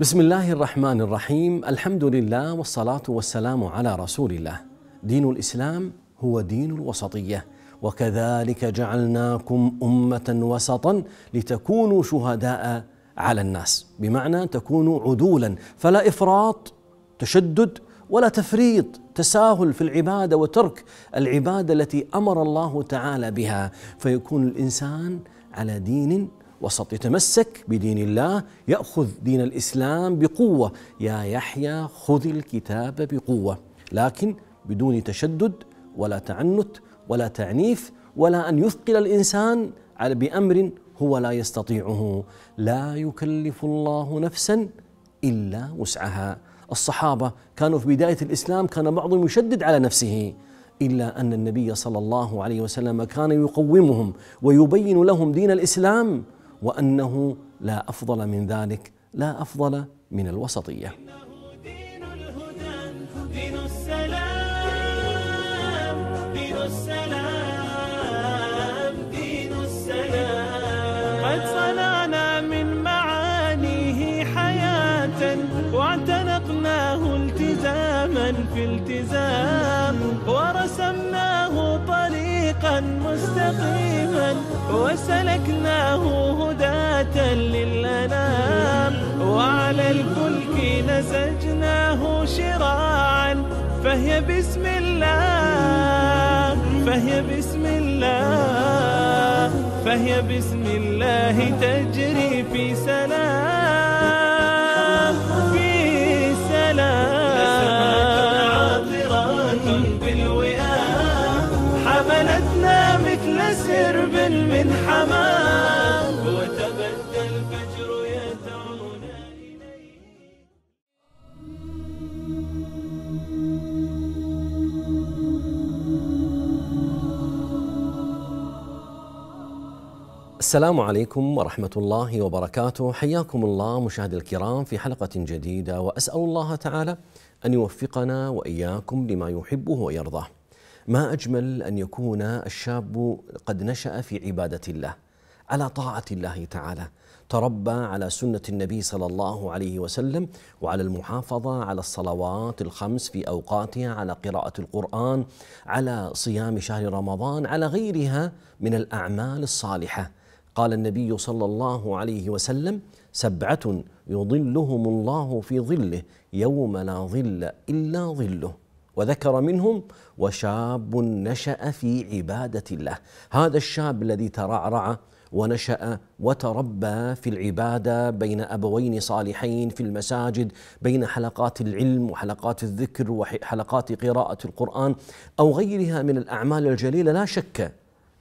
بسم الله الرحمن الرحيم الحمد لله والصلاة والسلام على رسول الله دين الإسلام هو دين الوسطية وكذلك جعلناكم أمة وسطا لتكونوا شهداء على الناس بمعنى تكونوا عدولا فلا إفراط تشدد ولا تفريط تساهل في العباده وترك العباده التي امر الله تعالى بها فيكون الانسان على دين وسط يتمسك بدين الله ياخذ دين الاسلام بقوه يا يحيى خذ الكتاب بقوه لكن بدون تشدد ولا تعنت ولا تعنيف ولا ان يثقل الانسان بامر هو لا يستطيعه لا يكلف الله نفسا الا وسعها الصحابه كانوا في بدايه الاسلام كان بعضهم يشدد على نفسه الا ان النبي صلى الله عليه وسلم كان يقومهم ويبين لهم دين الاسلام وأنه لا أفضل من ذلك لا أفضل من الوسطية دين الهدى دين السلام دين السلام دين السلام قد صنعنا من معانيه حياة واعتنقناه التزاما في التزام ورسمناه طريقا مستقيما وسلكناه شراعا فهي بسم الله فهي بسم الله فهي بسم الله تجري في سلام في سلام عاطرات بالوئام حملتنا مثل سرب من حمام السلام عليكم ورحمة الله وبركاته، حياكم الله مشاهد الكرام في حلقة جديدة وأسأل الله تعالى أن يوفقنا وإياكم لما يحبه ويرضاه. ما أجمل أن يكون الشاب قد نشأ في عبادة الله، على طاعة الله تعالى، تربى على سنة النبي صلى الله عليه وسلم وعلى المحافظة على الصلوات الخمس في أوقاتها على قراءة القرآن على صيام شهر رمضان على غيرها من الأعمال الصالحة قال النبي صلى الله عليه وسلم سبعة يظلهم الله في ظله يوم لا ظل إلا ظله وذكر منهم وشاب نشأ في عبادة الله هذا الشاب الذي ترعرع ونشأ وتربى في العبادة بين أبوين صالحين في المساجد بين حلقات العلم وحلقات الذكر وحلقات قراءة القرآن أو غيرها من الأعمال الجليلة لا شك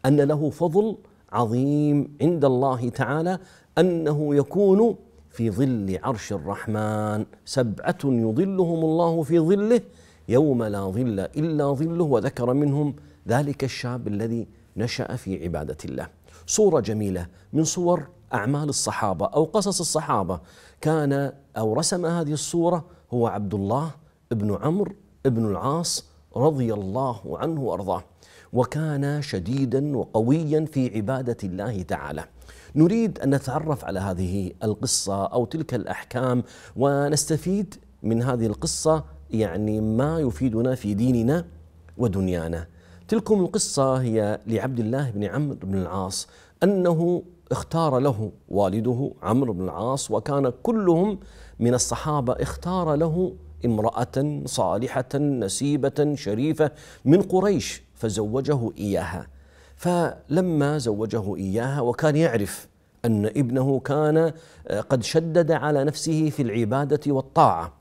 أن له فضل عظيم عند الله تعالى انه يكون في ظل عرش الرحمن سبعه يظلهم الله في ظله يوم لا ظل الا ظله وذكر منهم ذلك الشاب الذي نشا في عباده الله صوره جميله من صور اعمال الصحابه او قصص الصحابه كان او رسم هذه الصوره هو عبد الله بن عمرو بن العاص رضي الله عنه وارضاه وكان شديدا وقويا في عباده الله تعالى نريد ان نتعرف على هذه القصه او تلك الاحكام ونستفيد من هذه القصه يعني ما يفيدنا في ديننا ودنيانا تلكم القصه هي لعبد الله بن عمرو بن العاص انه اختار له والده عمرو بن العاص وكان كلهم من الصحابه اختار له امراه صالحه نسيبه شريفه من قريش فزوجه إياها فلما زوجه إياها وكان يعرف أن ابنه كان آه، قد شدد على نفسه في العبادة والطاعة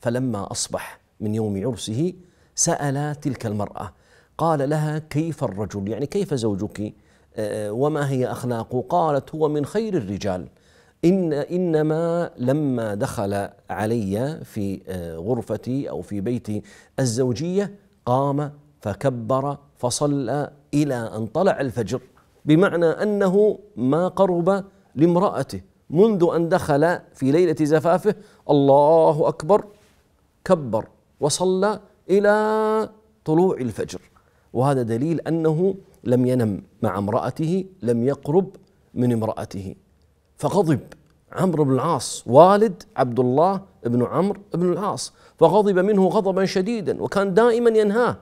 فلما أصبح من يوم عرسه سأل تلك المرأة قال لها كيف الرجل يعني كيف زوجك آه، وما هي أخلاقه قالت هو من خير الرجال إن إنما لما دخل علي في آه، غرفتي أو في بيتي الزوجية قام فكبر فصلى الى ان طلع الفجر بمعنى انه ما قرب لامراته منذ ان دخل في ليله زفافه الله اكبر كبر وصلى الى طلوع الفجر وهذا دليل انه لم ينم مع امراته لم يقرب من امراته فغضب عمرو بن العاص والد عبد الله بن عمرو بن العاص فغضب منه غضبا شديدا وكان دائما ينهاه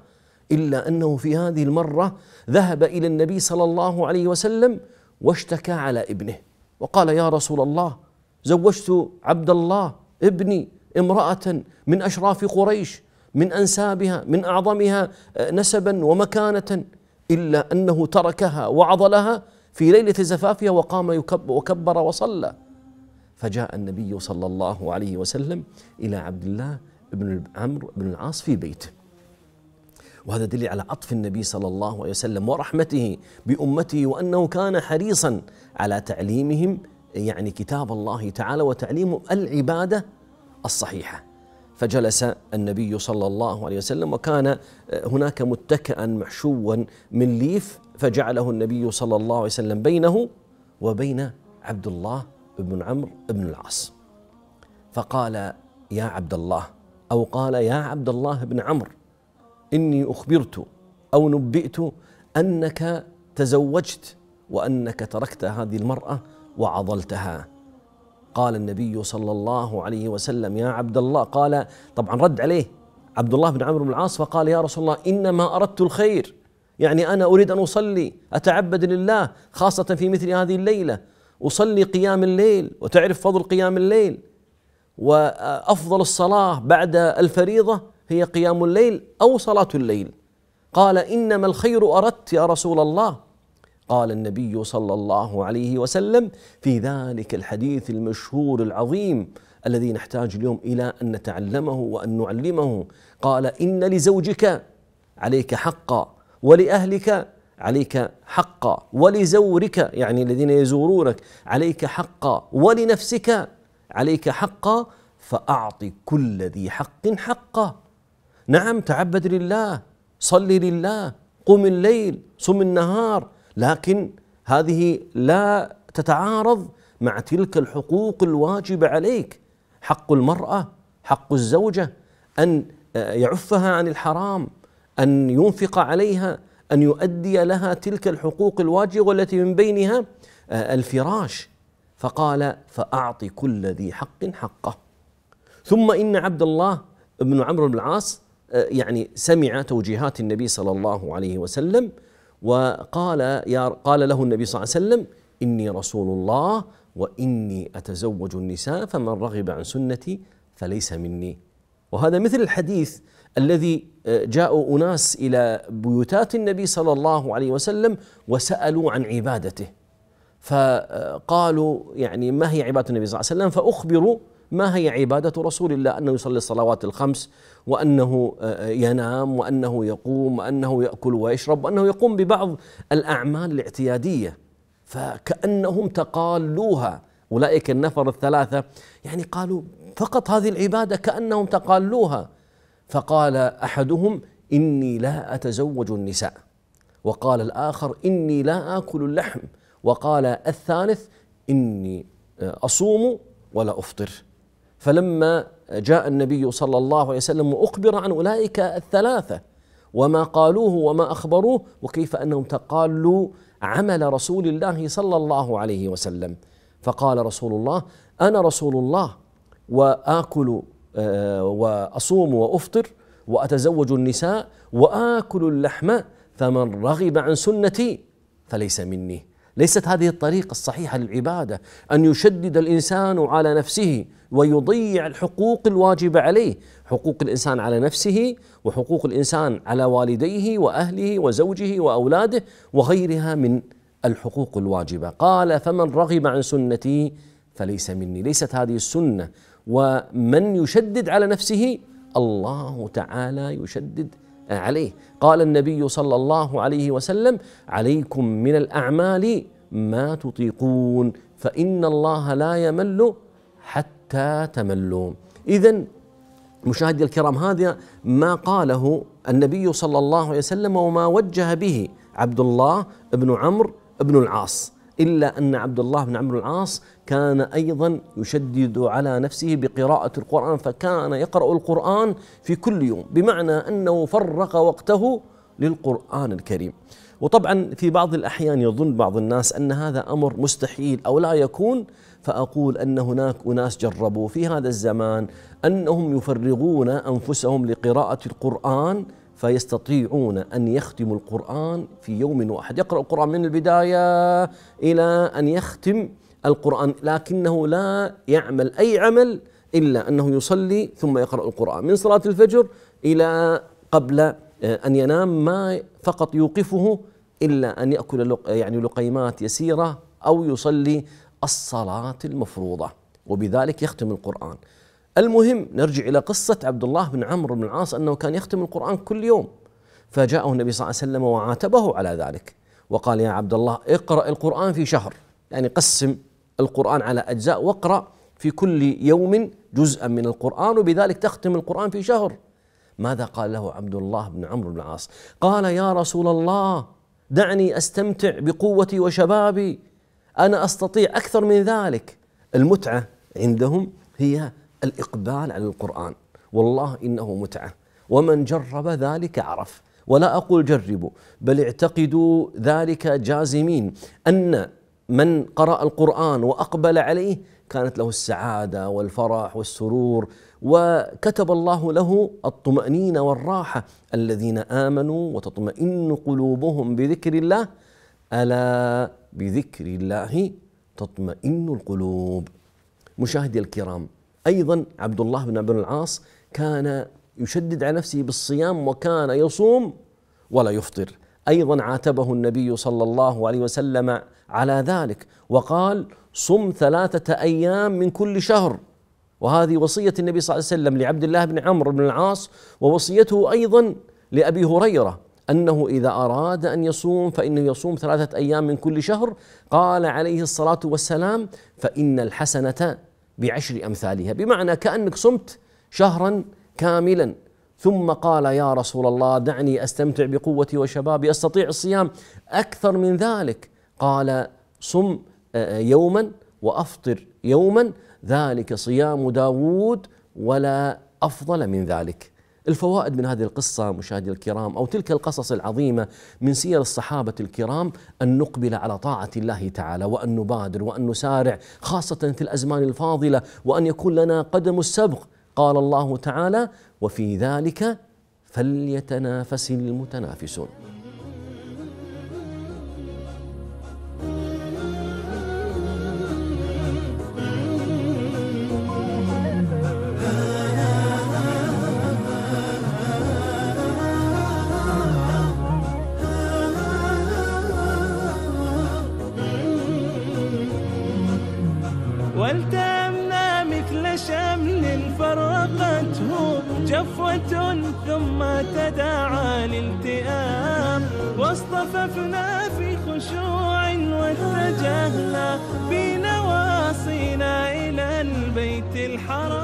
الا انه في هذه المره ذهب الى النبي صلى الله عليه وسلم واشتكى على ابنه وقال يا رسول الله زوجت عبد الله ابني امراه من اشراف قريش من انسابها من اعظمها آه، نسبا ومكانه الا انه تركها وعضلها في ليله زفافها وقام يكب وكبر وصلى فجاء النبي صلى الله عليه وسلم الى عبد الله بن عمرو بن العاص في بيته وهذا دليل على عطف النبي صلى الله عليه وسلم ورحمته بأمته وأنه كان حريصا على تعليمهم يعني كتاب الله تعالى وتعليم العبادة الصحيحة فجلس النبي صلى الله عليه وسلم وكان آه، هناك متكئا محشوا من ليف فجعله النبي صلى الله عليه وسلم بينه وبين عبد الله بن عمرو بن العاص فقال يا عبد الله او قال يا عبد الله بن عمرو إني أخبرت أو نبئت أنك تزوجت وأنك تركت هذه المرأة وعضلتها قال النبي صلى الله عليه وسلم يا عبد الله قال طبعا رد عليه عبد الله بن عمرو بن العاص فقال يا رسول الله إنما أردت الخير يعني أنا أريد أن أصلي أتعبد لله خاصة في مثل هذه الليلة أصلي قيام الليل وتعرف فضل قيام الليل وأفضل الصلاة بعد الفريضة هي قيام الليل او صلاه الليل قال انما الخير اردت يا رسول الله قال النبي صلى الله عليه وسلم في ذلك الحديث المشهور العظيم الذي نحتاج اليوم الى ان نتعلمه وان نعلمه قال ان لزوجك عليك حقا ولاهلك عليك حقا ولزورك يعني الذين يزورونك عليك حقا ولنفسك عليك حقا فاعط كل ذي حق حقه نعم تعبد لله صل لله قم الليل صم النهار لكن هذه لا تتعارض مع تلك الحقوق الواجبة عليك حق المرأة حق الزوجة أن آه، يعفها عن الحرام أن ينفق عليها أن يؤدي لها تلك الحقوق الواجبة والتي من بينها آه، الفراش فقال فأعط كل ذي حق حقه ثم إن عبد الله بن عمرو بن العاص يعني سمع توجيهات النبي صلى الله عليه وسلم وقال يا قال له النبي صلى الله عليه وسلم إني رسول الله وإني أتزوج النساء فمن رغب عن سنتي فليس مني وهذا مثل الحديث الذي آه، جاءوا أناس إلى بيوتات النبي صلى الله عليه وسلم وسألوا عن عبادته فقالوا يعني ما هي عبادة النبي صلى الله عليه وسلم فأخبروا ما هي عبادة رسول الله أنه يصلي الصلوات الخمس وأنه آه، آه، ينام وأنه يقوم وأنه يأكل ويشرب وأنه يقوم ببعض الأعمال الاعتيادية فكأنهم تقالوها أولئك النفر الثلاثة يعني قالوا فقط هذه العبادة كأنهم تقالوها فقال أحدهم إني لا أتزوج النساء وقال الآخر إني لا آكل اللحم وقال الثالث إني آه، أصوم ولا أفطر فلما جاء النبي صلى الله عليه وسلم واخبر عن اولئك الثلاثه وما قالوه وما اخبروه وكيف انهم تقالوا عمل رسول الله صلى الله عليه وسلم فقال رسول الله انا رسول الله واكل آه، واصوم وافطر واتزوج النساء واكل اللحم فمن رغب عن سنتي فليس مني ليست هذه الطريقة الصحيحة للعبادة أن يشدد الإنسان على نفسه ويضيع الحقوق الواجبة عليه حقوق الإنسان على نفسه وحقوق الإنسان على والديه وأهله وزوجه وأولاده وغيرها من الحقوق الواجبة قال فمن رغب عن سنتي فليس مني ليست هذه السنة ومن يشدد على نفسه الله تعالى يشدد آه، عليه قال النبي صلى الله عليه وسلم عليكم من الأعمال ما تطيقون فإن الله لا يمل حتى تملوا إذا مشاهدي الكرام هذا ما قاله النبي صلى الله عليه وسلم وما وجه به عبد الله بن عمرو بن العاص إلا أن عبد الله بن عمرو العاص كان أيضا يشدد على نفسه بقراءة القرآن فكان يقرأ القرآن في كل يوم بمعنى أنه فرق وقته للقرآن الكريم وطبعا في بعض الأحيان يظن بعض الناس أن هذا أمر مستحيل أو لا يكون فأقول أن هناك أناس جربوا في هذا الزمان أنهم يفرغون أنفسهم لقراءة القرآن فيستطيعون أن يختموا القرآن في يوم واحد يقرأ القرآن من البداية إلى أن يختم القرآن لكنه لا يعمل أي عمل إلا أنه يصلي ثم يقرأ القرآن من صلاة الفجر إلى قبل آه، أن ينام ما فقط يوقفه إلا أن يأكل يعني لقيمات يسيرة أو يصلي الصلاة المفروضة وبذلك يختم القرآن المهم نرجع إلى قصة عبد الله بن عمرو بن العاص أنه كان يختم القرآن كل يوم فجاءه النبي صلى الله عليه وسلم وعاتبه على ذلك وقال يا عبد الله اقرأ القرآن في شهر يعني قسم القرآن على أجزاء واقرأ في كل يوم جزءا من القرآن وبذلك تختم القرآن في شهر ماذا قال له عبد الله بن عمرو بن العاص قال يا رسول الله دعني أستمتع بقوتي وشبابي أنا أستطيع أكثر من ذلك المتعة عندهم هي الإقبال على القرآن والله إنه متعة ومن جرب ذلك عرف ولا أقول جربوا بل اعتقدوا ذلك جازمين أن من قرأ القرآن وأقبل عليه كانت له السعادة والفرح والسرور وكتب الله له الطمأنينة والراحة الذين آمنوا وتطمئن قلوبهم بذكر الله ألا بذكر الله تطمئن القلوب مشاهدي الكرام أيضا عبد الله بن عبد العاص كان يشدد على نفسه بالصيام وكان يصوم ولا يفطر ايضا عاتبه النبي صلى الله عليه وسلم على ذلك وقال صم ثلاثه ايام من كل شهر وهذه وصيه النبي صلى الله عليه وسلم لعبد الله بن عمرو بن العاص ووصيته ايضا لابي هريره انه اذا اراد ان يصوم فانه يصوم ثلاثه ايام من كل شهر قال عليه الصلاه والسلام فان الحسنه بعشر امثالها بمعنى كانك صمت شهرا كاملا ثم قال يا رسول الله دعني استمتع بقوتي وشبابي استطيع الصيام اكثر من ذلك قال صم آه، آه، يوما وافطر يوما ذلك صيام داوود ولا افضل من ذلك الفوائد من هذه القصة مشاهدي الكرام أو تلك القصص العظيمة من سير الصحابة الكرام أن نقبل على طاعة الله تعالى وأن نبادر وأن نسارع خاصة في الأزمان الفاضلة وأن يكون لنا قدم السبق قال الله تعالى وفي ذلك فليتنافس المتنافسون والتأمنا مثل شمل فرقته جفوة ثم تداعى الالتئام واصطففنا في خشوع واتجهنا بنواصينا إلى البيت الحرام